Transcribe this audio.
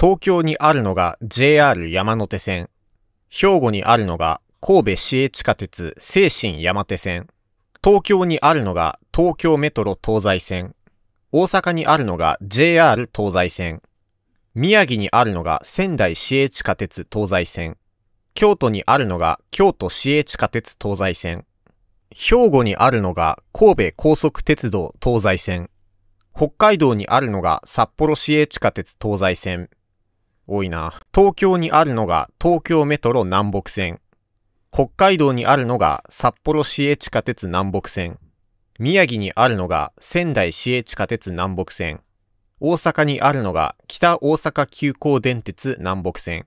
東京にあるのが JR 山手線、兵庫にあるのが神戸市営地下鉄精神山手線、東京にあるのが東京メトロ東西線、大阪にあるのが JR 東西線、宮城にあるのが仙台市営地下鉄東西線、京都にあるのが京都市営地下鉄東西線、兵庫にあるのが神戸高速鉄道東西線、北海道にあるのが札幌市営地下鉄東西線、多いな。東京にあるのが東京メトロ南北線。北海道にあるのが札幌市営地下鉄南北線。宮城にあるのが仙台市営地下鉄南北線。大阪にあるのが北大阪急行電鉄南北線。